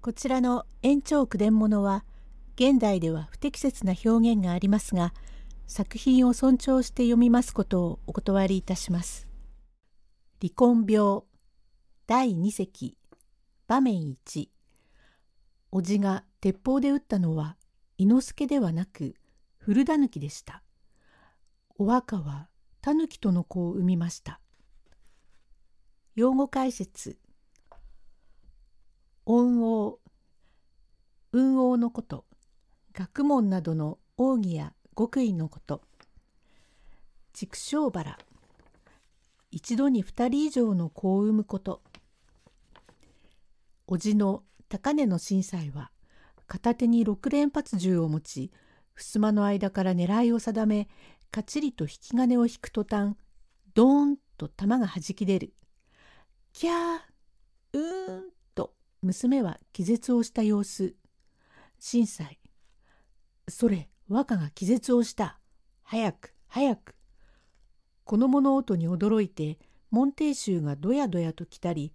こちらの延長句伝物は現代では不適切な表現がありますが作品を尊重して読みますことをお断りいたします。離婚病第2席場面1叔父が鉄砲で撃ったのは伊之助ではなく古狸でした。お若は狸との子を産みました。用語解説音王運王のこと学問などの奥義や極意のこと畜生腹一度に2人以上の子を産むこと叔父の高根の震災は片手に6連発銃を持ち襖の間から狙いを定めかちりと引き金を引く途端ドーンと弾が弾き出る「キャーうーん」娘は気絶をした様子。震災。それ、若が気絶をした。早く、早く。この物音に驚いて、門弟衆がどやどやと来たり、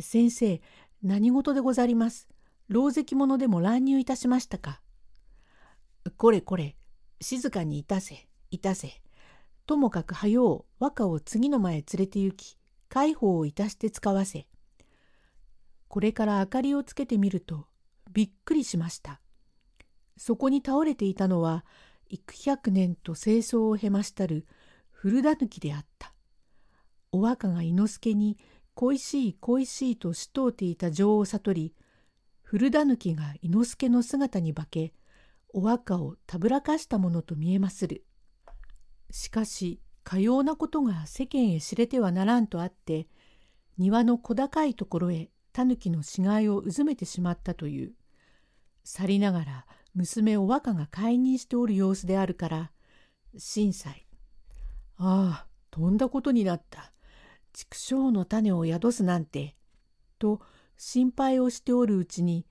先生、何事でござります。狼藉者でも乱入いたしましたか。これこれ、静かにいたせ、いたせ。ともかく早う、和歌を次の前連れて行き、介抱をいたして使わせ。これから明かりをつけてみるとびっくりしました。そこに倒れていたのは幾百年と清掃を経ましたる古田抜きであった。お若が伊之助に恋しい恋しいとしとうていた情を悟り古田抜きが伊之助の姿に化けお若をたぶらかしたものと見えまする。しかしかようなことが世間へ知れてはならんとあって庭の小高いところへタヌキの死骸をうずめてしまったという。去りながら娘和若が解任しておる様子であるから、震災。ああ、とんだことになった。畜生の種を宿すなんて。と心配をしておるうちに、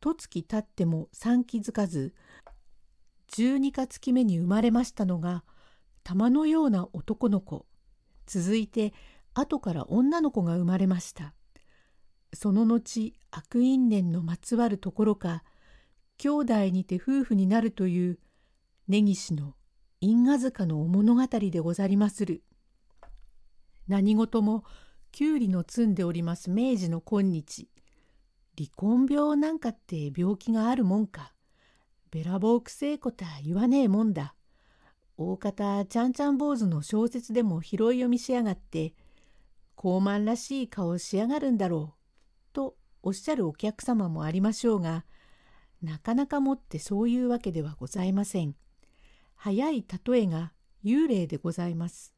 とつきたっても産気づかず、十二か月目に生まれましたのが、玉のような男の子。続いて、後から女の子が生まれました。その後悪因縁のまつわるところか兄弟にて夫婦になるという根岸の因果塚のお物語でござりまする。何事もきゅうりの積んでおります明治の今日離婚病なんかって病気があるもんかべらぼうくせえことは言わねえもんだ大方ちゃんちゃん坊主の小説でも拾い読みしやがって高慢らしい顔しやがるんだろうおっしゃるお客様もありましょうが、なかなかもってそういうわけではございません。早い例えが幽霊でございます。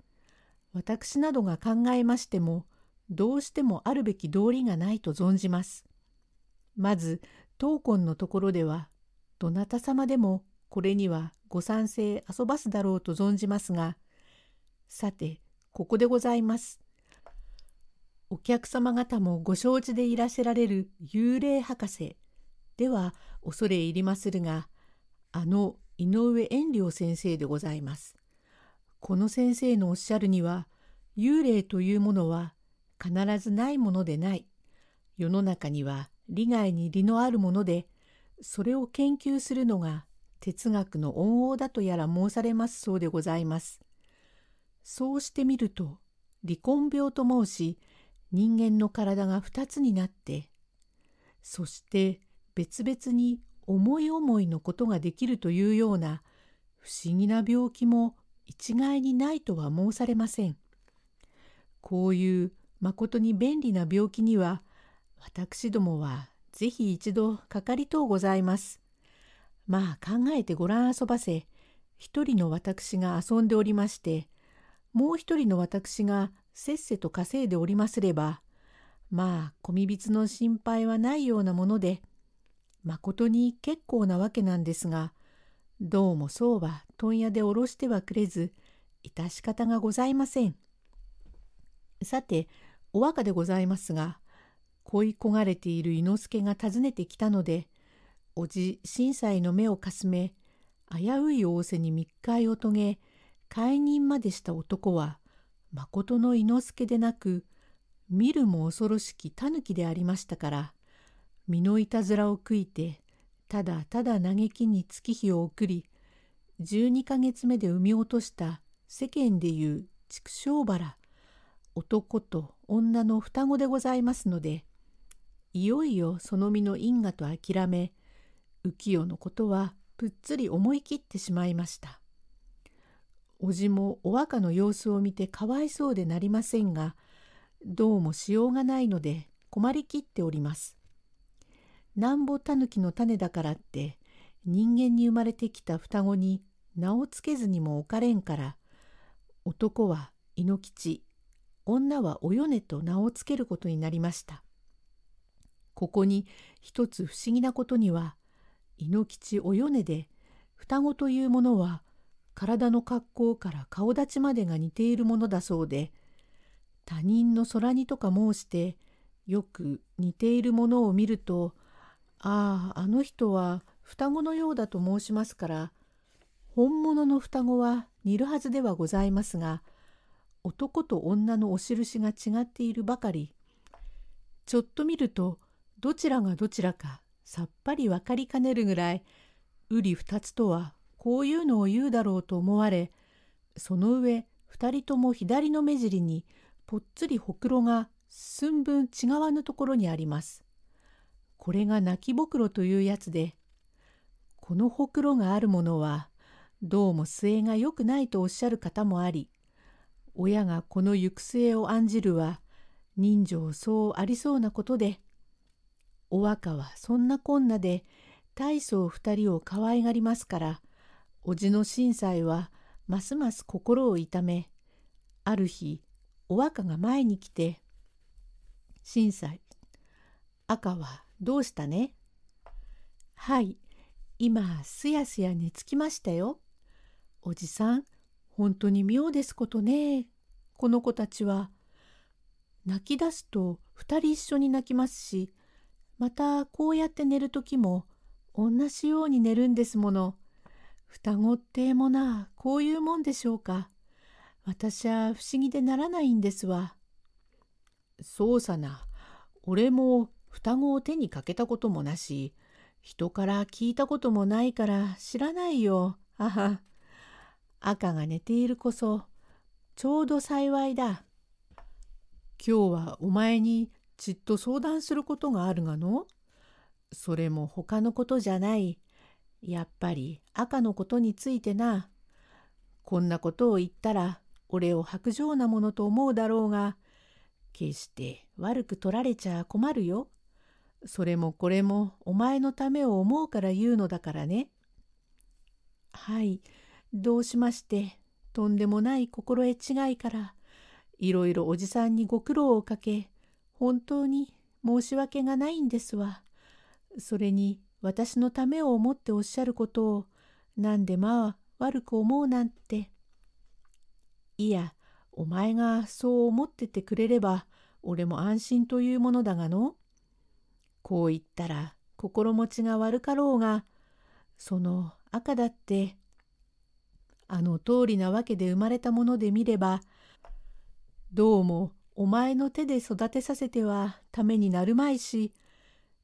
私などが考えましても、どうしてもあるべき道理がないと存じます。まず、当魂のところでは、どなた様でもこれにはご賛成遊ばすだろうと存じますが、さて、ここでございます。お客様方もご承知でいらっしゃられる幽霊博士では恐れ入りまするが、あの井上遠良先生でございます。この先生のおっしゃるには、幽霊というものは必ずないものでない。世の中には利害に利のあるもので、それを研究するのが哲学の恩王だとやら申されますそうでございます。そうしてみると、離婚病と申し、人間の体が2つになってそして別々に思い思いのことができるというような不思議な病気も一概にないとは申されません。こういうまことに便利な病気には私どもはぜひ一度かかりとうございます。まあ考えてごらん遊ばせ一人の私が遊んでおりましてもう一人の私がせっせと稼いでおりますれば、まあ、小みつの心配はないようなもので、まことに結構なわけなんですが、どうもそうは問屋でおろしてはくれず、致し方がございません。さて、お若でございますが、恋焦がれている伊之助が訪ねてきたので、おじ震災の目をかすめ、危うい仰せに密会を遂げ、解任までした男は、まことの伊之助でなく見るも恐ろしき狸でありましたから身のいたずらを悔いてただただ嘆きに月日を送り12ヶ月目で産み落とした世間でいう畜生原男と女の双子でございますのでいよいよその身の因果と諦め浮世のことはぷっつり思い切ってしまいました。おじもお若の様子を見てかわいそうでなりませんが、どうもしようがないので困りきっております。なんぼたぬきの種だからって、人間に生まれてきた双子に名をつけずにもおかれんから、男は猪吉、女はおよねと名をつけることになりました。ここに一つ不思議なことには、猪吉およねで、双子というものは体の格好から顔立ちまでが似ているものだそうで他人の空似とか申してよく似ているものを見るとあああの人は双子のようだと申しますから本物の双子は似るはずではございますが男と女のお印が違っているばかりちょっと見るとどちらがどちらかさっぱり分かりかねるぐらいうり二つとはこういうのを言うだろうと思われ、その上、二人とも左の目尻にぽっつりほくろが寸分違わぬところにあります。これが泣きぼくろというやつで、このほくろがあるものは、どうも末が良くないとおっしゃる方もあり、親がこの行く末を案じるは、人情そうありそうなことで、お若はそんなこんなで、大層二人を可愛がりますから、叔父の震災はますます心を痛めある日お若が前に来て「震災赤はどうしたね?」「はい今すやすや寝つきましたよ」「おじさん本当に妙ですことねこの子たちは」泣き出すと2人一緒に泣きますしまたこうやって寝る時も同じように寝るんですもの。双子ってもなこういうもんでしょうか。私は不思議でならないんですわ。そうさな、俺も双子を手にかけたこともなし、人から聞いたこともないから知らないよ。あは。赤が寝ているこそ、ちょうど幸いだ。今日はお前にちっと相談することがあるがの。それも他のことじゃない。やっぱり赤のことについてな。こんなことを言ったら、俺を薄情なものと思うだろうが、決して悪く取られちゃ困るよ。それもこれもお前のためを思うから言うのだからね。はい、どうしまして、とんでもない心得違いから、いろいろおじさんにご苦労をかけ、本当に申し訳がないんですわ。それに、私のためを思っておっしゃることを、なんでまあ悪く思うなんて。いや、お前がそう思っててくれれば、俺も安心というものだがの。こう言ったら心持ちが悪かろうが、その赤だって、あの通りなわけで生まれたもので見れば、どうもお前の手で育てさせてはためになるまいし、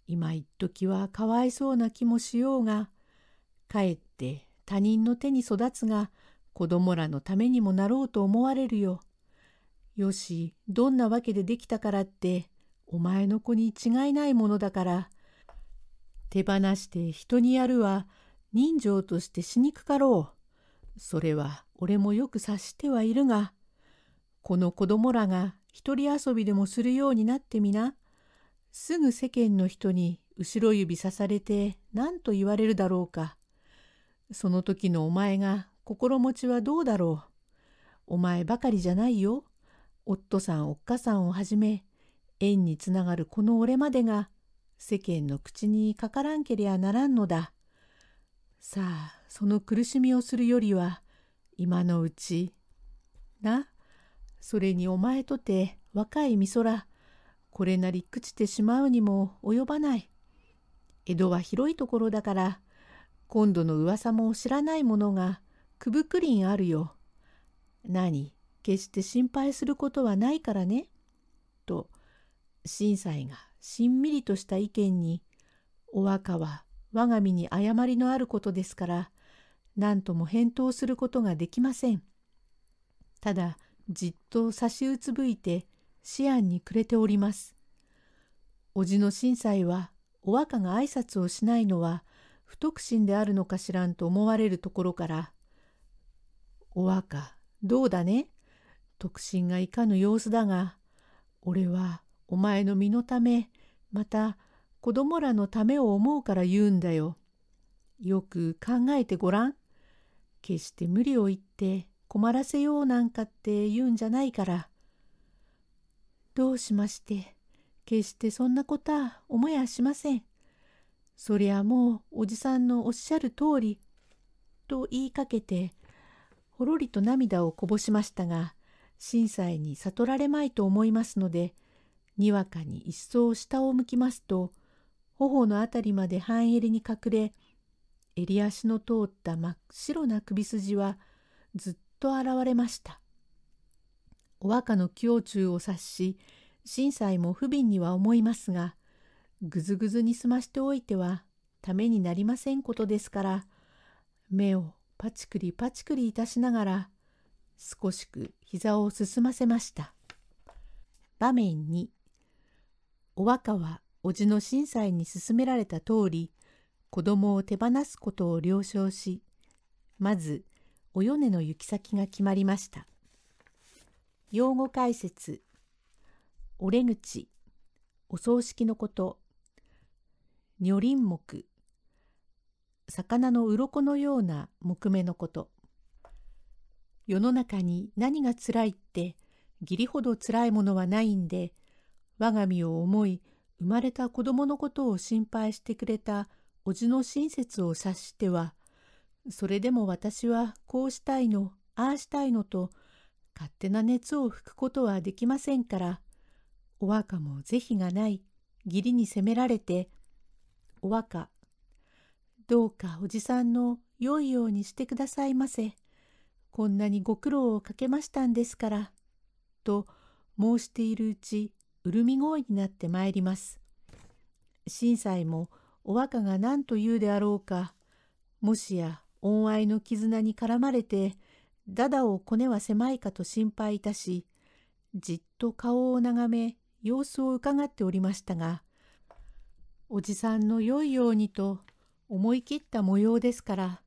今一時はかわいそうな気もしようが、かえっって他人の手に育つが子供らのためにもなろうと思われるよ。よし、どんなわけでできたからってお前の子に違いないものだから手放して人にやるは人情としてしにくかろう。それは俺もよく察してはいるが、この子供らが一人遊びでもするようになってみな。すぐ世間の人に後ろ指さされて何と言われるだろうか。その時のお前が心持ちはどうだろう。お前ばかりじゃないよ。夫さんおっかさんをはじめ縁につながるこの俺までが世間の口にかからんけりゃならんのだ。さあその苦しみをするよりは今のうちなそれにお前とて若い美空これなり朽ちてしまうにも及ばない。江戸は広いところだから今度の噂も知らないものがくぶくりんあるよ。何決して心配することはないからね。と新斎がしんみりとした意見に「お若は我が身に誤りのあることですから何とも返答することができません。ただじっと差しうつぶいて思案に暮れております。叔父の新斎はお若が挨拶をしないのは不徳心であるのかしらんと思われるところから「お若どうだね徳心がいかぬ様子だが俺はお前の身のためまた子供らのためを思うから言うんだよ。よく考えてごらん。決して無理を言って困らせようなんかって言うんじゃないから。どうしまして、決してそんなことは思やしません。そりゃもうおじさんのおっしゃる通り、と言いかけて、ほろりと涙をこぼしましたが、震災に悟られまいと思いますので、にわかに一層下を向きますと、頬のあたりまで半襟に隠れ、襟足の通った真っ白な首筋はずっと現れました。お若の胸中を察し、震災も不憫には思いますが、ぐずぐずに済ましておいてはためになりませんことですから目をパチクリパチクリいたしながら少しく膝を進ませました場面2お若は叔父の震災に勧められた通り子供を手放すことを了承しまずお米の行き先が決まりました用語解説折口お葬式のこと女林目魚の鱗のような木目のこと世の中に何がつらいって義理ほどつらいものはないんで我が身を思い生まれた子供のことを心配してくれた叔父の親切を察してはそれでも私はこうしたいのああしたいのと勝手な熱を吹くことはできませんからお若も是非がない義理に責められてお若。どうかおじさんの良いようにしてくださいませ。こんなにご苦労をかけましたんですから。と申しているうち、潤み声になってまいります。新災もお若が何と言うであろうか、もしや恩愛の絆に絡まれて、だだをこねは狭いかと心配いたし、じっと顔を眺め、様子をうかがっておりましたが、おじさんの良いようにと思い切った模様ですから、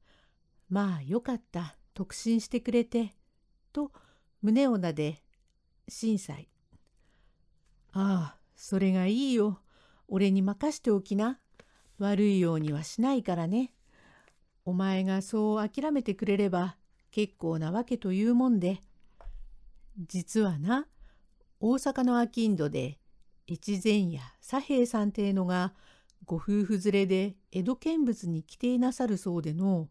まあよかった、特進してくれて、と胸をなで、心斎。ああ、それがいいよ。俺に任しておきな。悪いようにはしないからね。お前がそう諦めてくれれば結構なわけというもんで。実はな、大阪の商人で越前屋左平さんていうのがご夫婦連れで江戸見物に来ていなさるそうでの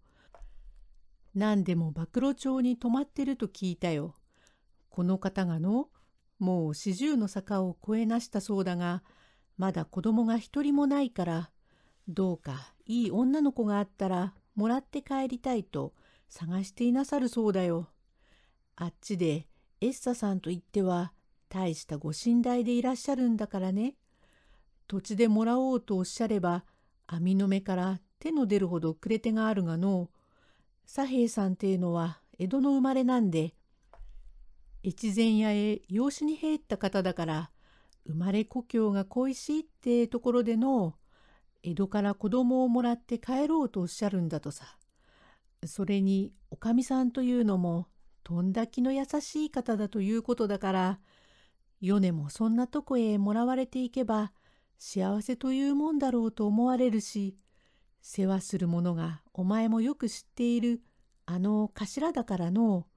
何でも曝露町に泊まってると聞いたよ。この方がのもう四十の坂を越えなしたそうだがまだ子供が一人もないからどうかいい女の子があったらもらって帰りたいと探していなさるそうだよ。あっちでエッサさんといっては大したご信頼でいらっしゃるんだからね。土地でもらおうとおっしゃれば網の目から手の出るほどくれ手があるがの左平さんてえのは江戸の生まれなんで越前屋へ養子に入った方だから生まれ故郷が恋しいってところでの江戸から子供をもらって帰ろうとおっしゃるんだとさそれにおかみさんというのもとんだきの優しい方だということだから米もそんなとこへもらわれていけば幸せというもんだろうと思われるし、世話する者がお前もよく知っているあの頭だからの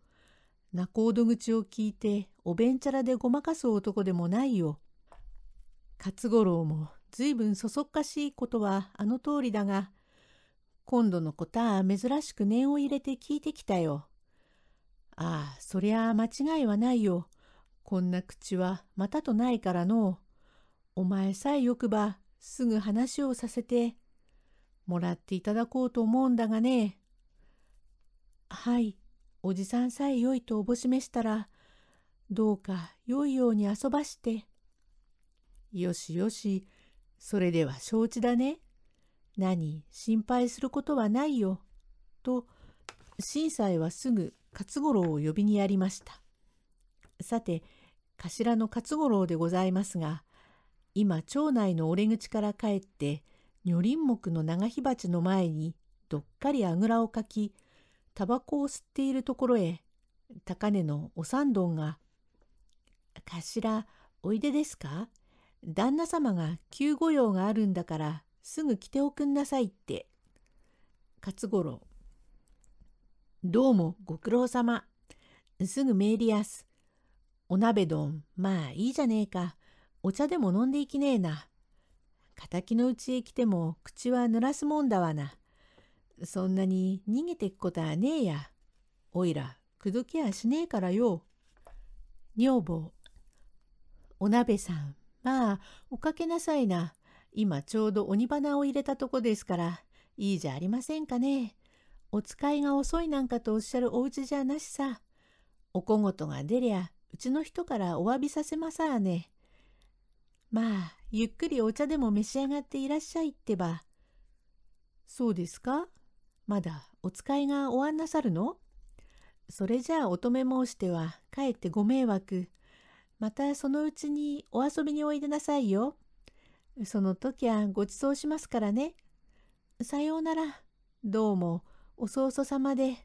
仲人口を聞いておべんちゃらでごまかす男でもないよ。勝五郎もずいぶんそそっかしいことはあの通りだが、今度のことは珍しく念を入れて聞いてきたよ。ああ、そりゃ間違いはないよ。こんな口はまたとないからのお前さえよくばすぐ話をさせてもらっていただこうと思うんだがね。はい、おじさんさえよいとおぼしめしたら、どうかよいように遊ばして。よしよし、それでは承知だね。何、心配することはないよ。と、新斎はすぐ勝五郎を呼びにやりました。さて、頭の勝五郎でございますが、今町内の折れ口から帰って女林木の長火鉢の前にどっかりあぐらをかきタバコを吸っているところへ高根のお三丼が「頭おいでですか旦那様が急御用があるんだからすぐ来ておくんなさい」って勝五郎「どうもご苦労様すぐメーリアスお鍋丼まあいいじゃねえかお茶でも飲んでいきねえな。敵のうちへ来ても口は濡らすもんだわな。そんなに逃げてくことはねえや。おいら、くどきやしねえからよ。女房。お鍋さん、まあ、おかけなさいな。今ちょうど鬼花を入れたとこですから、いいじゃありませんかね。お使いが遅いなんかとおっしゃるお家じゃなしさ。お小言が出りゃ、うちの人からお詫びさせまさあね。まあ、ゆっくりお茶でも召し上がっていらっしゃいってば。そうですかまだお使いがおわんなさるのそれじゃあお女め申しては、かえってご迷惑。またそのうちにお遊びにおいでなさいよ。その時はごちそうしますからね。さようなら。どうも、お曹さ様で。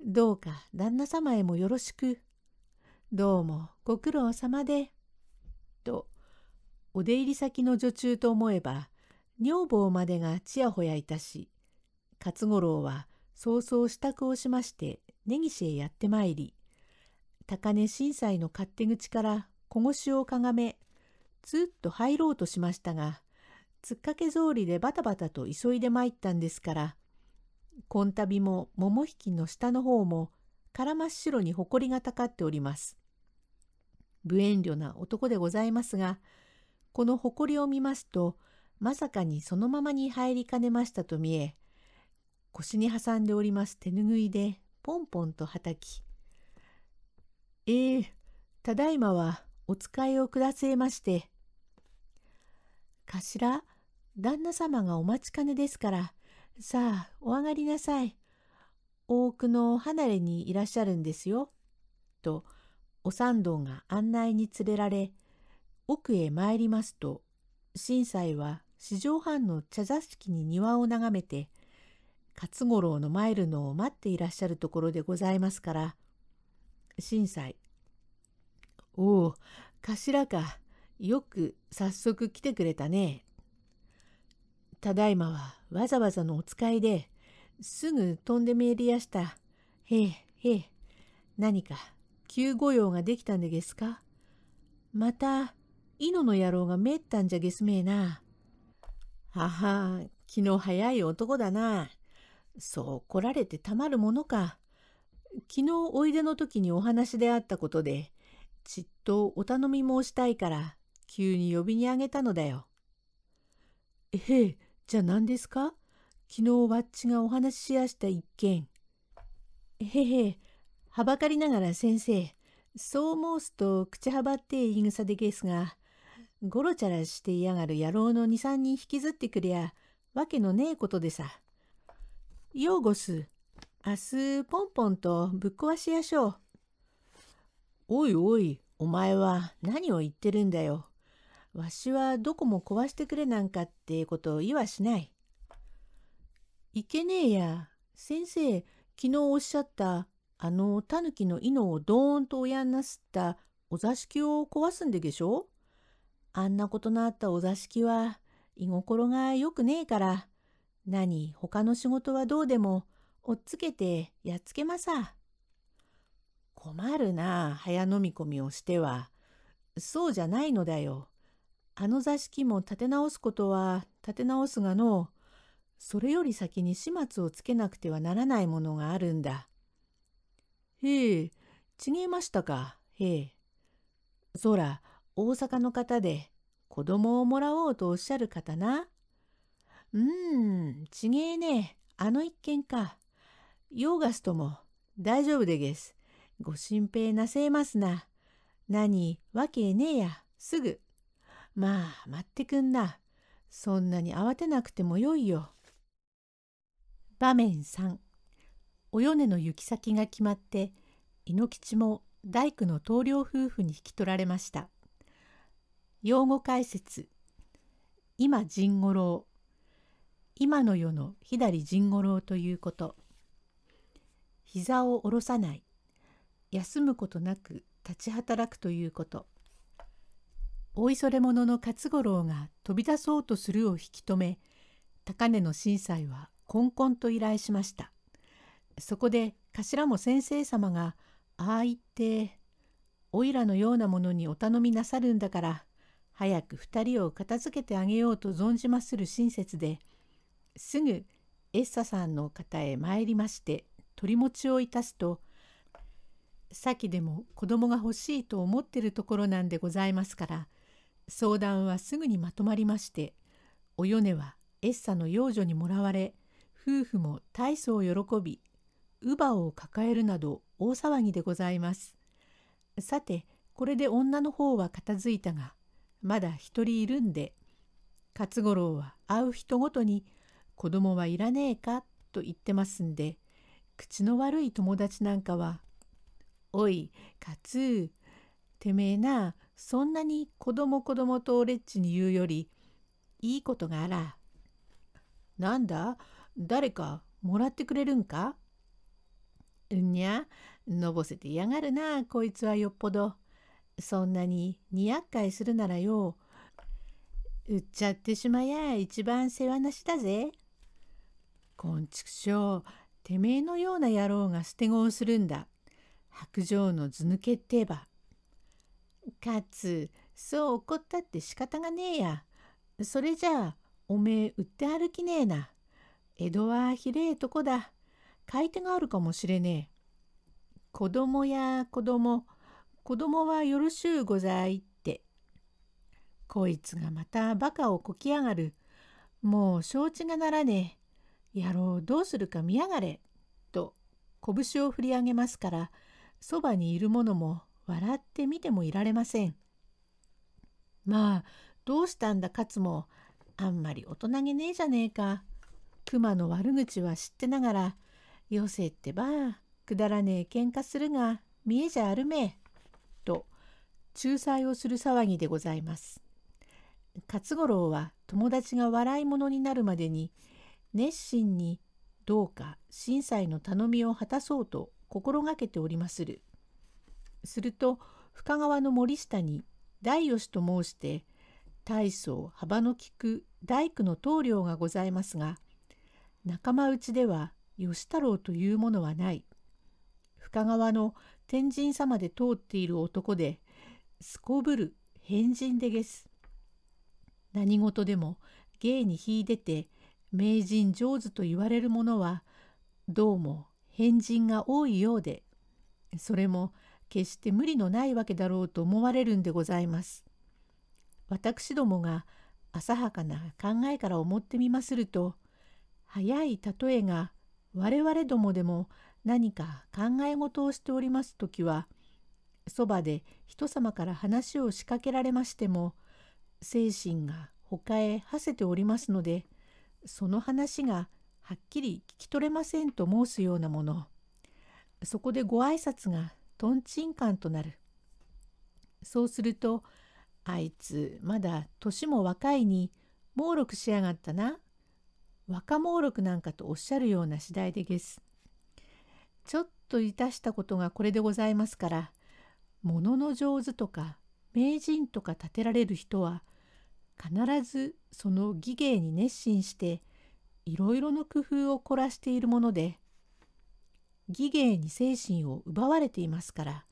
どうか旦那様へもよろしく。どうも、ご苦労様で。と、お出入り先の女中と思えば女房までがちやほやいたし勝五郎は早々支度をしまして根岸へやってまいり高根震災の勝手口から小腰をかがめずっと入ろうとしましたがつっかけ草履でバタバタと急いで参ったんですからこんたびも桃引きの下の方もから真っ白に埃がたかっております。無遠慮な男でございますがこの誇りを見ますと、まさかにそのままに入りかねましたと見え、腰に挟んでおります手ぬぐいでポンポンとはたき、えー、ただいまはお使いをくだせまして。かしら、旦那様がお待ちかねですから、さあ、お上がりなさい。大奥の離れにいらっしゃるんですよ。と、お三道が案内に連れられ、奥へ参りますと、新斎は四畳半の茶座敷に庭を眺めて、勝五郎の参るのを待っていらっしゃるところでございますから、新斎、おお、頭か、よく早速来てくれたね。ただいまはわざわざのお使いで、すぐ飛んでめりやした。へえ、へえ、何か、急御用ができたんでげすかまた、イ野の野郎がめったんじゃげすめえな。はは、気の早い男だな。そう怒られてたまるものか。昨日おいでの時にお話であったことで、ちっとお頼み申したいから、急に呼びにあげたのだよ。えへえ、じゃあ何ですか昨日わっちがお話ししやした一件。えへへ、はばかりながら先生、そう申すと口はばって言い草でげすが、ごろちゃらしていやがる野郎の二三人引きずってくりゃ、わけのねえことでさ。ようごす、明日ポンポンとぶっ壊しやしょう。おいおい、お前は何を言ってるんだよ。わしはどこも壊してくれなんかってことを言わしない。いけねえや、先生、昨日おっしゃったあのタヌキの犬をドーンとおやんなすったお座敷を壊すんでげしょあんなことのあったお座敷は居心がよくねえから、何他の仕事はどうでも、おっつけてやっつけまさ。困るな、早飲み込みをしては。そうじゃないのだよ。あの座敷も立て直すことは立て直すがのそれより先に始末をつけなくてはならないものがあるんだ。へえ、ちげえましたか、へえ。そら、大阪の方で子供をもらおうとおっしゃる方な。うーん、ちげえねあの一件か。ヨーガスとも、大丈夫でげす。ご心配なせえますな。何、わけねえや、すぐ。まあ、待ってくんな。そんなに慌てなくてもよいよ。場面3。お米の行き先が決まって、猪吉も大工の棟梁夫婦に引き取られました。用語解説今甚五郎今の世の左甚五郎ということ膝を下ろさない休むことなく立ち働くということおいそれ者の勝五郎が飛び出そうとするを引き止め高根の震災はこんこんと依頼しましたそこで頭も先生様が「ああ言っておいらのようなものにお頼みなさるんだから早く二人を片付けてあげようと存じまする親切で、すぐエッサさんの方へ参りまして取り持ちをいたすと、先でも子供が欲しいと思ってるところなんでございますから、相談はすぐにまとまりまして、お米はエッサの養女にもらわれ、夫婦も大層喜び、乳母を抱えるなど大騒ぎでございます。さて、これで女の方は片付いたが、まだ一人いるんで勝五郎は会う人ごとに子供はいらねえかと言ってますんで口の悪い友達なんかは「おい勝てめえなそんなに子供子供と俺っちに言うよりいいことがあら。なんだ誰かもらってくれるんか?」。うんにゃのぼせてやがるなこいつはよっぽど。そんなに2 0するならよ売っちゃってしまや一番世話なしだぜ。こんちくしょうてめえのような野郎が捨て子をするんだ。白状の図抜けってば。かつそう怒ったって仕方がねえや。それじゃあおめえ売って歩きねえな。江戸はひれえとこだ。買い手があるかもしれねえ。子供や子供子供はよろしゅうござい」って。こいつがまたバカをこきやがる。もう承知がならねえ。野郎どうするか見やがれ。と拳を振り上げますからそばにいる者も笑って見てもいられません。まあどうしたんだ勝もあんまり大人げねえじゃねえか。熊の悪口は知ってながらよせってばくだらねえ喧嘩するが見えじゃあるめえ。仲裁をする騒ぎでございます。勝五郎は友達が笑い者になるまでに熱心にどうか審査の頼みを果たそうと心がけておりまする。すると深川の森下に大吉と申して大層幅の利く大工の棟梁がございますが仲間内では吉太郎というものはない深川の天神様で通っている男ですこぶる変人でげす。何事でも芸に秀でて名人上手と言われるものはどうも変人が多いようでそれも決して無理のないわけだろうと思われるんでございます。私どもが浅はかな考えから思ってみますると早い例えが我々どもでも何か考え事をしております時はそばで人様から話を仕掛けられましても精神が他へ馳せておりますのでその話がはっきり聞き取れませんと申すようなものそこでご挨拶がとんちんかんとなるそうするとあいつまだ年も若いに猛録しやがったな若猛録なんかとおっしゃるような次第でげすちょっといたしたことがこれでございますから物の上手とか名人とか立てられる人は必ずその技芸に熱心していろいろの工夫を凝らしているもので技芸に精神を奪われていますから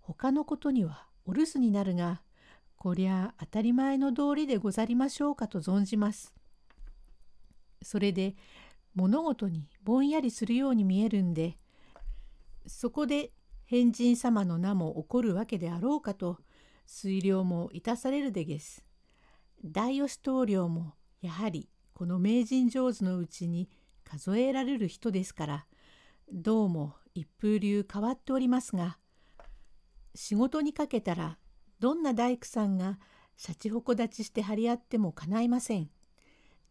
他のことにはお留守になるがこりゃ当たり前の道理でござりましょうかと存じます。それで物事にぼんやりするように見えるんでそこで変人様の名も起こるわけであろうかと推量もいたされるでげす。大吉棟梁もやはりこの名人上手のうちに数えられる人ですからどうも一風流変わっておりますが仕事にかけたらどんな大工さんがシャチホコ立ちして張り合っても叶いません。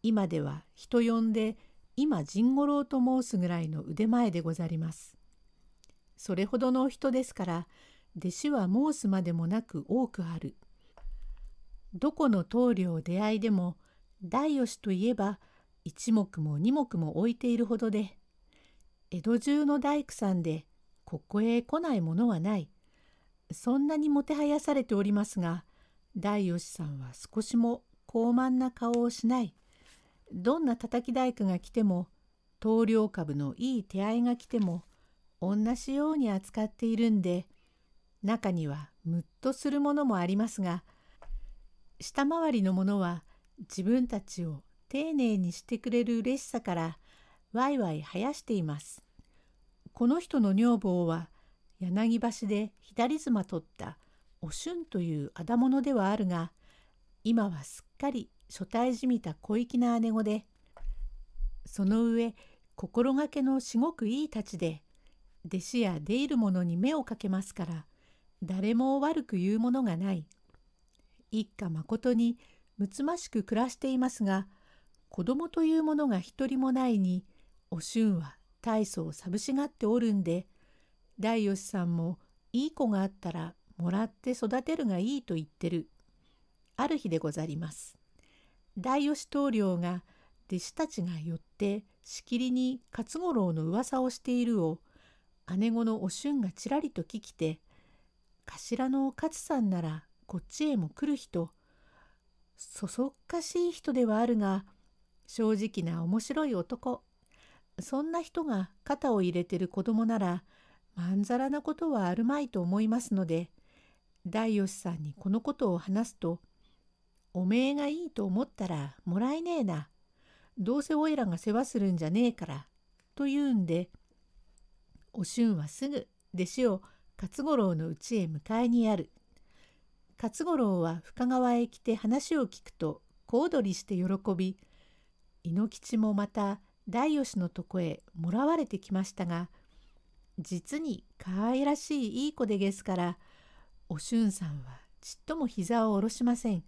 今では人呼んで今甚五郎と申すぐらいの腕前でござります。それほどの人ですから弟子は申すまでもなく多くある。どこの棟梁出会いでも大吉といえば一目も二目も置いているほどで江戸中の大工さんでここへ来ないものはないそんなにもてはやされておりますが大吉さんは少しも高慢な顔をしないどんな叩き大工が来ても棟梁株のいい手合いが来ても同じように扱っているんで中にはムッとするものもありますが下回りのものは自分たちを丁寧にしてくれる嬉しさからワイワイ生やしています。この人の女房は柳橋で左妻取ったおしゅんというあだ物ではあるが今はすっかり初対じみた小粋な姉子でその上心がけのしごくいいたちで弟子や出入る者に目をかけますから誰も悪く言うものがない一家誠にむつましく暮らしていますが子供というものが一人もないにおしゅんは大層寂しがっておるんで大吉さんもいい子があったらもらって育てるがいいと言ってるある日でござります。大吉棟梁が弟子たちが寄ってしきりに勝五郎の噂をしているを姉子のおしゅんがちらりと聞きて「頭の勝さんならこっちへも来る人そそっかしい人ではあるが正直な面白い男そんな人が肩を入れてる子供ならまんざらなことはあるまいと思いますので大吉さんにこのことを話すと「おめえがいいと思ったらもらえねえなどうせおいらが世話するんじゃねえから」と言うんで「おしゅんはすぐ弟子を勝五郎のうちへ迎えにある。勝五郎は深川へ来て話を聞くと小躍りして喜び猪吉もまた大吉のとこへもらわれてきましたが実に可愛らしいいい子でですからおしゅんさんはちっとも膝を下ろしません。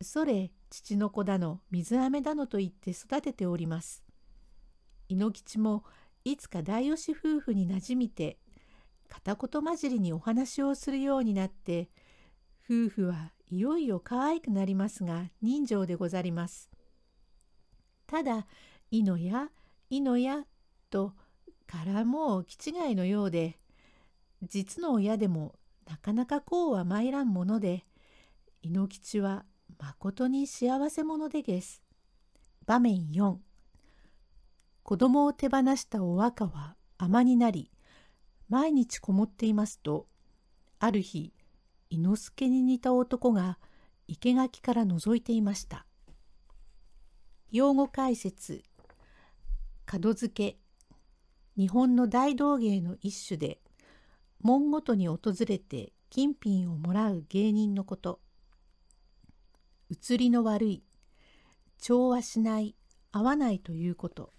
それ父の子だの水飴だのと言って育てております。猪吉もいつか大吉夫婦になじみて片言交じりにお話をするようになって夫婦はいよいよ可愛くなりますが人情でござります。ただ「いのやいのや」とからもう気違いのようで実の親でもなかなかこうは参らんもので猪吉はまことに幸せ者でげす。場面4子供を手放したお若は甘になり、毎日こもっていますと、ある日、伊之助に似た男が生垣から覗いていました。用語解説、角付け、日本の大道芸の一種で、門ごとに訪れて金品をもらう芸人のこと。移りの悪い、調和しない、合わないということ。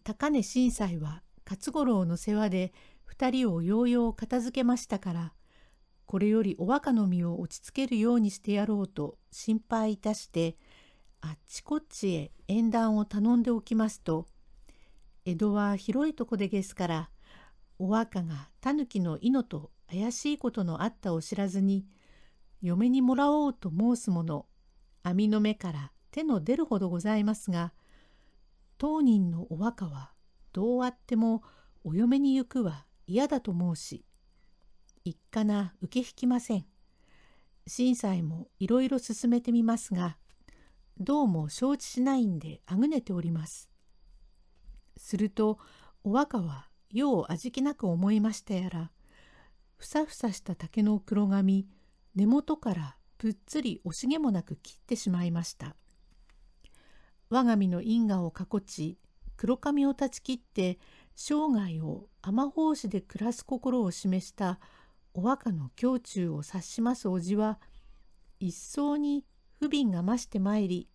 高根新斎は勝五郎の世話で二人をようよう片付けましたからこれよりお若の身を落ち着けるようにしてやろうと心配いたしてあっちこっちへ縁談を頼んでおきますと江戸は広いとこでですからお若が狸の猪と怪しいことのあったを知らずに嫁にもらおうと申すもの網の目から手の出るほどございますが「当人のお若はどうあってもお嫁に行くは嫌だと思うし一家な受け引きません。震災もいろいろ進めてみますがどうも承知しないんであぐねております。するとお若はよう味気なく思いましたやらふさふさした竹の黒髪根元からぷっつり惜しげもなく切ってしまいました。我が身の因果を囲ち黒髪を断ち切って生涯を天法師で暮らす心を示したお若の胸中を察します叔父は一層に不憫が増してまいり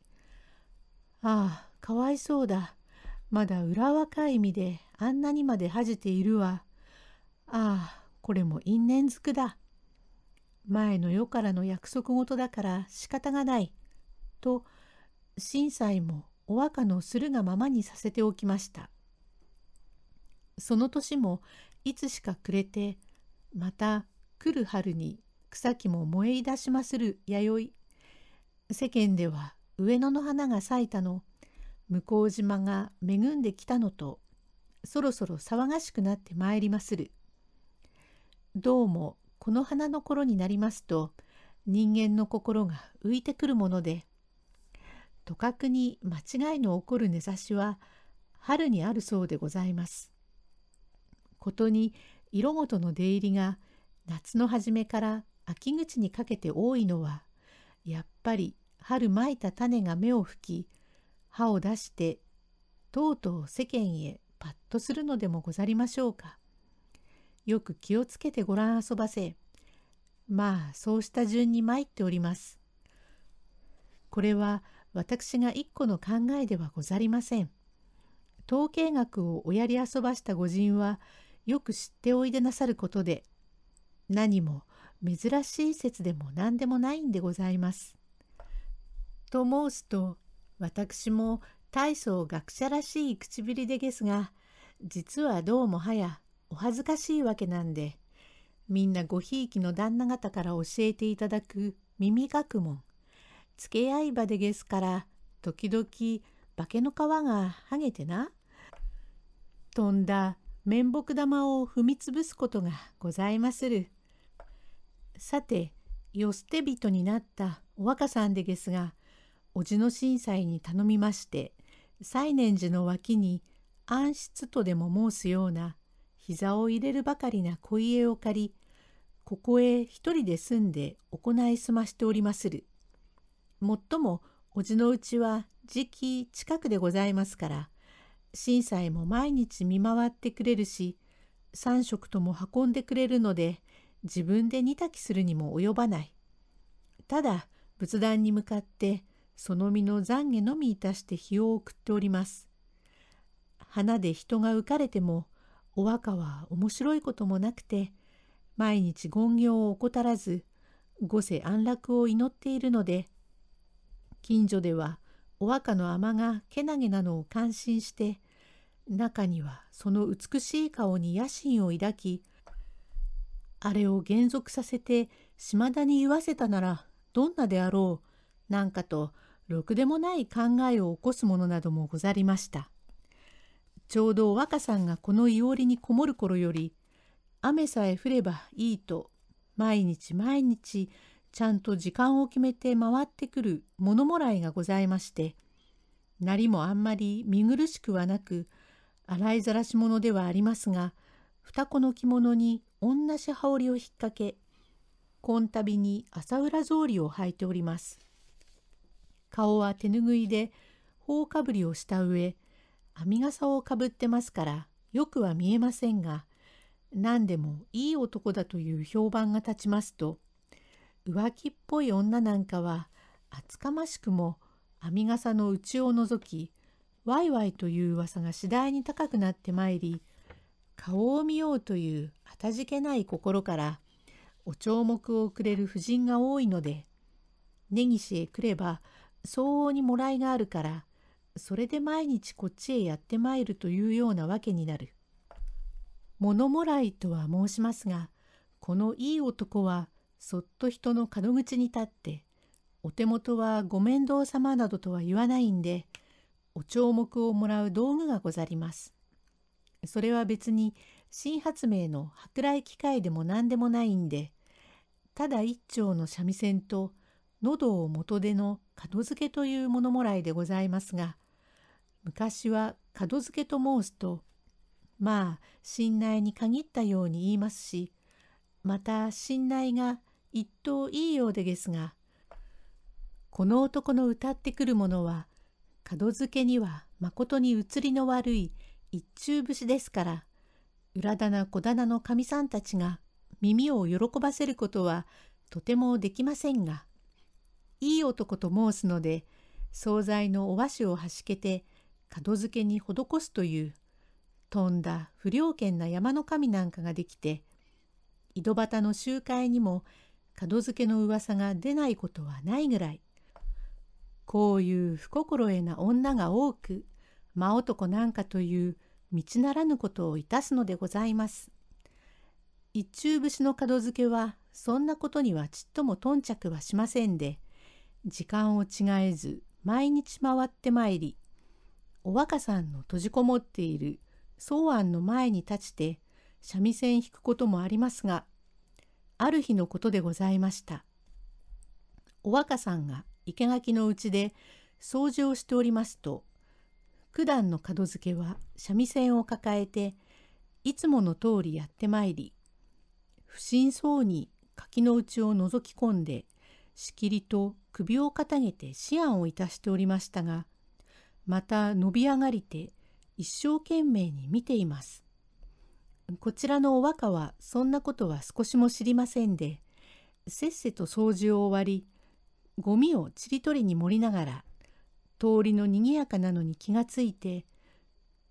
「ああかわいそうだまだ裏若い身であんなにまで恥じているわああこれも因縁づくだ前の世からの約束事だから仕方がない」と震斎もお若のするがままにさせておきました。その年もいつしか暮れて、また来る春に草木も燃えいだしまする弥生。世間では上野の花が咲いたの、向島が恵んできたのと、そろそろ騒がしくなってまいりまする。どうもこの花の頃になりますと、人間の心が浮いてくるもので、とかくに間違いの起こる根差しは春にあるそうでございます。ことに色ごとの出入りが夏の初めから秋口にかけて多いのはやっぱり春まいた種が芽を吹き葉を出してとうとう世間へパッとするのでもござりましょうか。よく気をつけてごらん遊ばせ。まあそうした順に参っております。これは私が一個の考えではござりません。統計学をおやり遊ばした御人はよく知っておいでなさることで何も珍しい説でも何でもないんでございます。と申すと私も大層学者らしい唇でですが実はどうもはやお恥ずかしいわけなんでみんなごひいきの旦那方から教えていただく耳学問付け合い場でげすから、時々化けの皮がはげてな。飛んだ面目玉を踏みつぶすことがございまする。さて、よ捨て人になったお若さんでげすが、叔父の震災に頼みまして、西念寺の脇に暗室とでも申すような膝を入れるばかりな小家を借り、ここへ一人で住んで行いすましておりまする。もっとも叔父のうちは時期近くでございますから震災も毎日見回ってくれるし3食とも運んでくれるので自分で煮炊きするにも及ばないただ仏壇に向かってその身の懺悔のみいたして日を送っております花で人が浮かれてもお若は面白いこともなくて毎日権行を怠らず五世安楽を祈っているので近所ではお若の尼がけなげなのを感心して中にはその美しい顔に野心を抱きあれを減俗させて島田に言わせたならどんなであろうなんかとろくでもない考えを起こすものなどもござりました。ちょうど若さんがこのいおりにこもる頃より雨さえ降ればいいと毎日毎日ちゃんと時間を決めて回ってくる物もらいがございまして、なりもあんまり見苦しくはなく、洗いざらし物ではありますが、双子の着物に同じ羽織を引っ掛け、紺旅に朝浦草履を履いております。顔は手ぬぐいで、頬かぶりをした上、編み傘をかぶってますから、よくは見えませんが、何でもいい男だという評判が立ちますと、浮気っぽい女なんかは厚かましくも編み笠の内を除きワイワイという噂が次第に高くなってまいり顔を見ようというあたじけない心からお帳目をくれる婦人が多いので根岸へ来れば相応にもらいがあるからそれで毎日こっちへやってまいるというようなわけになる。物もらいとは申しますがこのいい男はそっと人の門口に立ってお手元はご面倒様などとは言わないんでお帳目をもらう道具がござります。それは別に新発明の舶来機械でも何でもないんでただ一丁の三味線と喉を元手の門付けというものもらいでございますが昔は門付けと申すとまあ信内に限ったように言いますしまた信内が一頭いいようでですが、この男の歌ってくるものは、角付けにはまことに移りの悪い一中節ですから、裏棚小棚の神さんたちが耳を喜ばせることはとてもできませんが、いい男と申すので、惣菜のお和紙をはしけて、角付けに施すという、とんだ不良犬な山の神なんかができて、井戸端の集会にも門付けの噂が出ないことはないぐらいこういう不心得な女が多く真男なんかという道ならぬことをいたすのでございます。一中節の門付けはそんなことにはちっとも頓着はしませんで時間を違えず毎日回ってまいりお若さんの閉じこもっている草庵の前に立ちて三味線弾くこともありますがある日のことでございました。お若さんが生垣のうちで掃除をしておりますと、九段の門付けは三味線を抱えて、いつもの通りやってまいり、不審そうに柿の内を覗き込んで、しきりと首を傾げて思案をいたしておりましたが、また伸び上がりて一生懸命に見ています。こちらのお若はそんなことは少しも知りませんで、せっせと掃除を終わり、ゴミをちりとりに盛りながら、通りの賑やかなのに気がついて、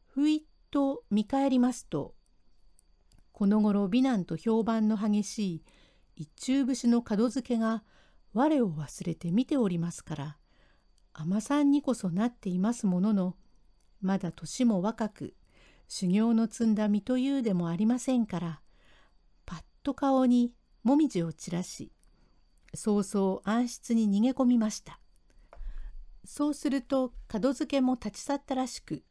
ふいっと見返りますと、この頃美男と評判の激しい一中節の門付けが我を忘れて見ておりますから、尼さんにこそなっていますものの、まだ年も若く、修行の積んだ身というでもありませんからパッと顔にもみじを散らし早々暗室に逃げ込みましたそうすると門付けも立ち去ったらしく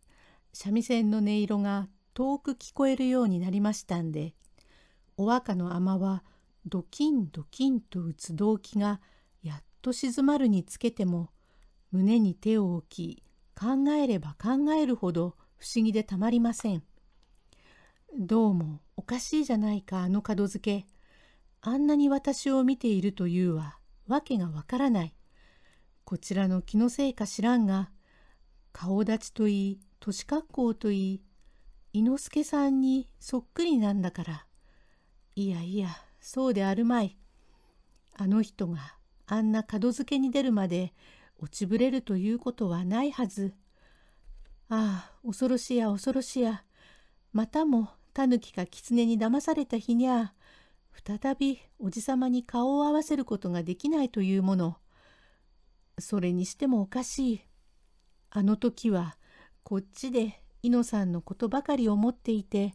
三味線の音色が遠く聞こえるようになりましたんでお若の尼はドキンドキンと打つ動機がやっと静まるにつけても胸に手を置き考えれば考えるほど不思議でたまりません。どうもおかしいじゃないかあの角付け。あんなに私を見ているというはわけがわからない。こちらの気のせいか知らんが、顔立ちといい、年格好といい、伊之助さんにそっくりなんだから。いやいや、そうであるまい。あの人があんな角付けに出るまで落ちぶれるということはないはず。ああ、恐ろしや恐ろしや。またも、タヌキか狐に騙された日にゃ、再びおじさまに顔を合わせることができないというもの。それにしてもおかしい。あの時は、こっちでイノさんのことばかり思っていて、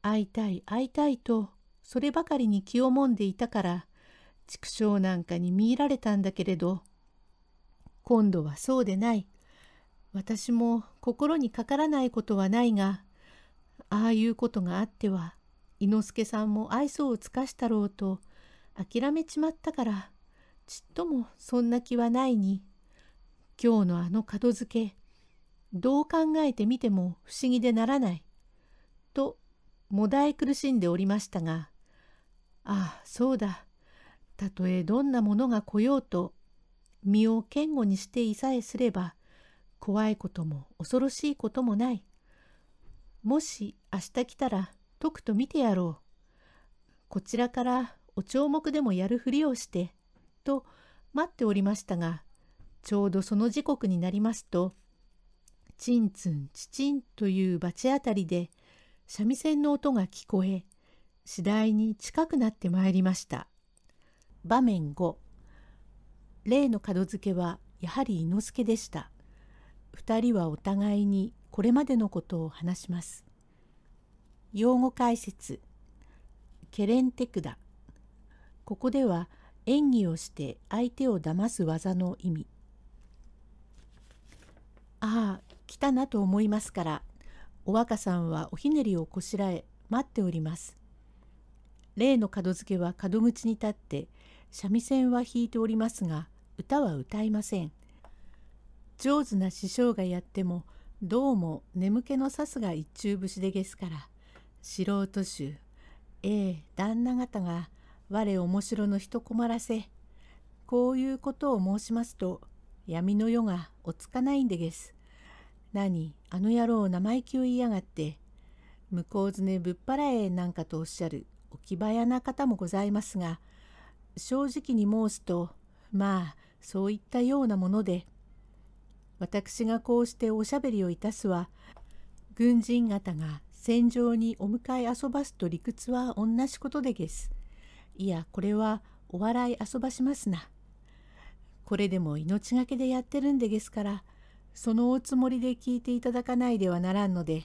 会いたい会いたいと、そればかりに気をもんでいたから、畜生なんかに見入られたんだけれど、今度はそうでない。私も心にかからないことはないが、ああいうことがあっては、伊之助さんも愛想を尽かしたろうと、諦めちまったから、ちっともそんな気はないに、今日のあの角付け、どう考えてみても不思議でならない、と、もだえ苦しんでおりましたが、ああ、そうだ、たとえどんなものが来ようと、身を堅固にしていさえすれば、怖いことも恐ろしいこともない。もし明日来たらとくと見てやろう。こちらからお帳目でもやるふりをして、と待っておりましたが、ちょうどその時刻になりますと、チンツンチチンという罰あたりで三味線の音が聞こえ、次第に近くなってまいりました。場面5例の門付けはやはり伊之助でした。2人はお互いにこれまでのことを話します。用語解説ケレンテクダここでは演技をして相手を騙す技の意味ああ来たなと思いますからお若さんはおひねりをこしらえ待っております例の門付けは門口に立って三味線は弾いておりますが歌は歌いません上手な師匠がやってもどうも眠気のさすが一中節でですから素人衆ええ旦那方が我面白の人困らせこういうことを申しますと闇の世がおつかないんでげす。何あの野郎生意気を言いやがって向こうずねぶっ払えなんかとおっしゃる置き早な方もございますが正直に申すとまあそういったようなもので私がこうしておしゃべりをいたすは軍人方が戦場にお迎え遊ばすと理屈は同じことでげす。いやこれはお笑い遊ばしますな。これでも命がけでやってるんでげすからそのおつもりで聞いていただかないではならんので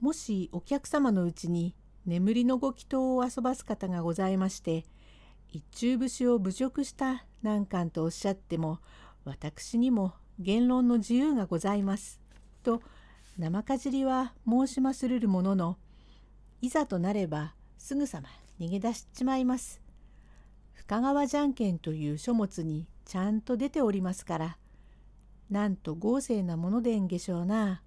もしお客様のうちに眠りのご祈祷を遊ばす方がございまして一中節を侮辱した難関とおっしゃっても私にも言論の自由がございます」と生かじりは申しまするるもののいざとなればすぐさま逃げ出しちまいます。深川じゃんけんという書物にちゃんと出ておりますからなんと豪勢なものでんげしょうな。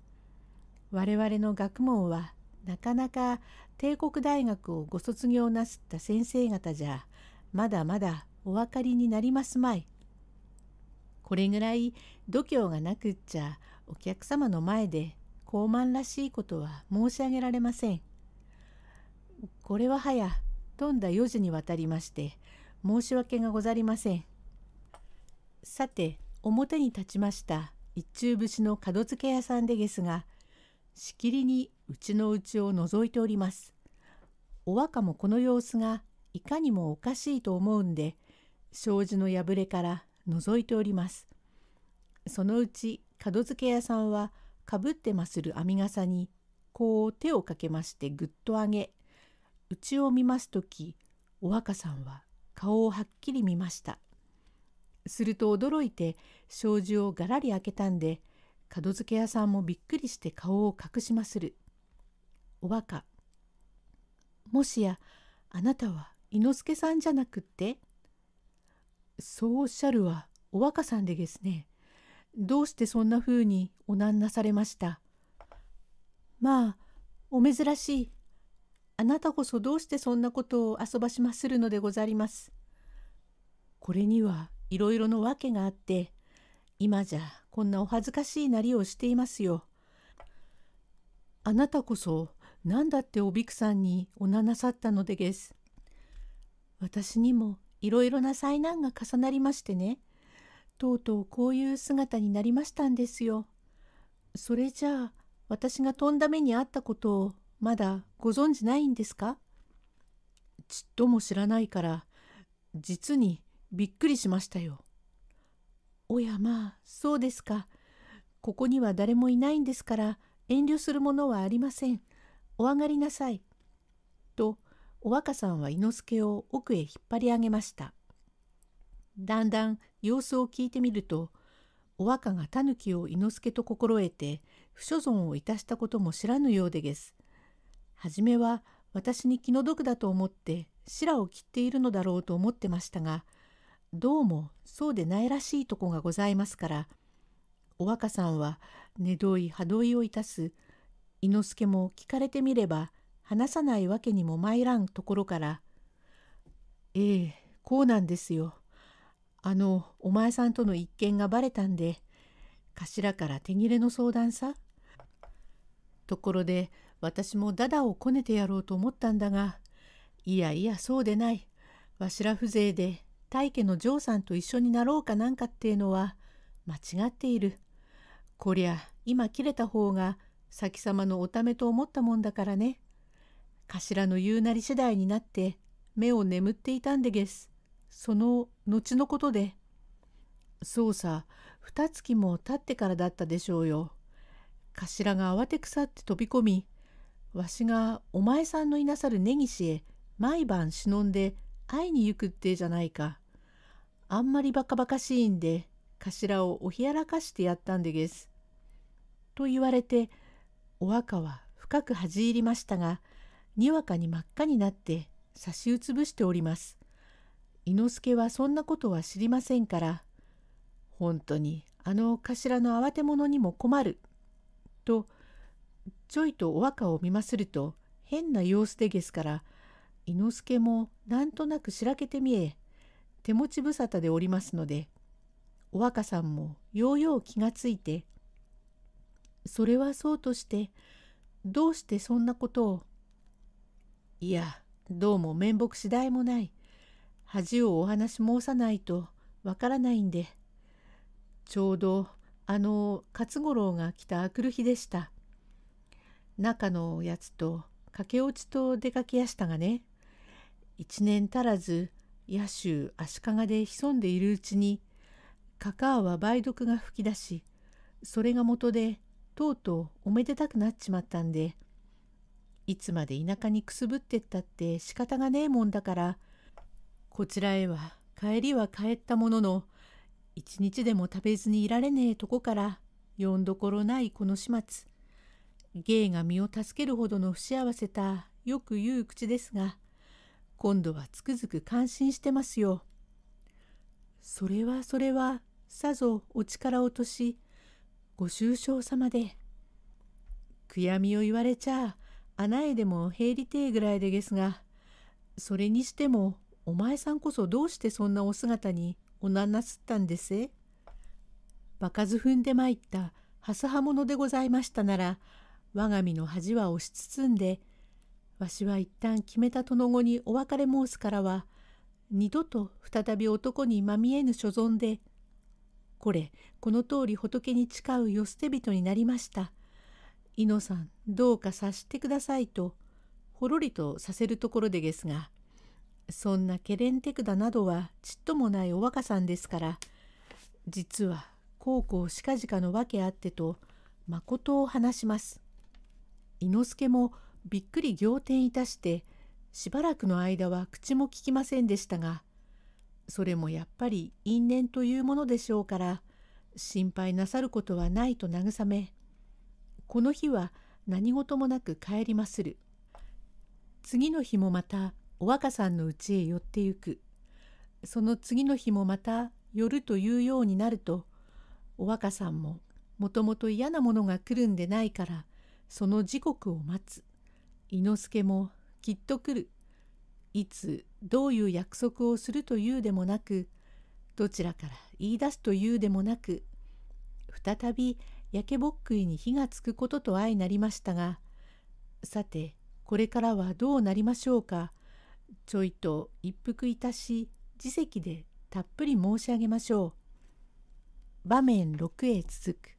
我々の学問はなかなか帝国大学をご卒業なすった先生方じゃまだまだお分かりになりますまい。これぐらい度胸がなくっちゃお客様の前で高慢らしいことは申し上げられません。これははやとんだ4時にわたりまして申し訳がござりません。さて表に立ちました一中節の角付け屋さんでですがしきりにうちのうちを覗いております。お若もこの様子がいかにもおかしいと思うんで障子の破れから覗いております。そのうち角付け屋さんはかぶってまする編み傘にこう手をかけましてぐっと上げうちを見ます時お若さんは顔をはっきり見ました。すると驚いて障子をがらり開けたんで角付け屋さんもびっくりして顔を隠しまする。お若もしやあなたは猪之助さんじゃなくってそうおっしゃるはお若さんでげすね。どうしてそんなふうにおなんなされました。まあ、お珍しい。あなたこそどうしてそんなことを遊ばしまするのでござります。これにはいろいろの訳があって、今じゃこんなお恥ずかしいなりをしていますよ。あなたこそ何だっておびくさんにお名なさったのでげす。私にもいろいろな災難が重なりましてねとうとうこういう姿になりましたんですよ。それじゃあ私がとんだ目にあったことをまだご存じないんですかちっとも知らないから実にびっくりしましたよ。おやまあそうですか。ここには誰もいないんですから遠慮するものはありません。お上がりなさい。お若さんは伊之助を奥へ引っ張り上げました。だんだん様子を聞いてみると、お若がタヌキを伊之助と心得て、不所存をいたしたことも知らぬようでげす。はじめは私に気の毒だと思って、白を切っているのだろうと思ってましたが、どうもそうでないらしいとこがございますから、お若さんは寝どいはどいをいたす、伊之助も聞かれてみれば、話さないわけにも参らんところから「ええこうなんですよ。あのお前さんとの一件がバレたんで頭から手切れの相談さ」ところで私もダダをこねてやろうと思ったんだがいやいやそうでないわしら風情で大家の嬢さんと一緒になろうかなんかっていうのは間違っている。こりゃ今切れた方が先様のおためと思ったもんだからね。頭の言うなり次第になって目を眠っていたんでげす。その後のことで。そうさ、二月も経ってからだったでしょうよ。頭が慌て腐って飛び込み、わしがお前さんのいなさる根岸へ毎晩忍んで会いに行くってじゃないか。あんまりバカバカしいんで、頭をおひやらかしてやったんでげす。と言われて、お若は深く恥じ入りましたが、にわかに真っ赤になって差しうつぶしております。伊之助はそんなことは知りませんから、本当にあの頭の慌て者にも困る。と、ちょいとお若を見ますると変な様子でげすから、伊之助もなんとなくしらけて見え、手持ち無沙汰でおりますので、お若さんもようよう気がついて、それはそうとして、どうしてそんなことをいやどうも面目次第もない恥をお話申さないとわからないんでちょうどあの勝五郎が来た明くる日でした中のやつと駆け落ちと出かけやしたがね一年足らず野州足利で潜んでいるうちにカカアは梅毒が吹き出しそれが元でとうとうおめでたくなっちまったんでいつまで田舎にくすぶってったって仕方がねえもんだからこちらへは帰りは帰ったものの一日でも食べずにいられねえとこからよんどころないこの始末芸が身を助けるほどの不幸せたよく言う口ですが今度はつくづく感心してますよ。それはそれはさぞお力落としご愁傷様で悔やみを言われちゃあ穴へでも平理てえぐらいでげすが、それにしても、お前さんこそどうしてそんなお姿におなんなすったんですえ場数踏んでまいった蓮葉者でございましたなら、我が身の恥は押し包んで、わしは一旦決めた殿後にお別れ申すからは、二度と再び男にまみえぬ所存で、これ、この通り仏に誓う世捨て人になりました。イ野さんどうか察してくださいとほろりとさせるところでですがそんなケレンテクダなどはちっともないお若さんですから実はこうこうしかじかの訳あってとまことを話します。伊之助もびっくり仰天いたしてしばらくの間は口もききませんでしたがそれもやっぱり因縁というものでしょうから心配なさることはないと慰めこの日は何事もなく帰りまする。次の日もまたお若さんの家へ寄ってゆく。その次の日もまた寄るというようになると、お若さんももともと嫌なものが来るんでないから、その時刻を待つ。伊之助もきっと来る。いつどういう約束をするというでもなくどちらから言い出すというでもなく再び焼けぼっくいに火がつくことと相なりましたが、さて、これからはどうなりましょうか。ちょいと一服いたし、自席でたっぷり申し上げましょう。場面6へ続く。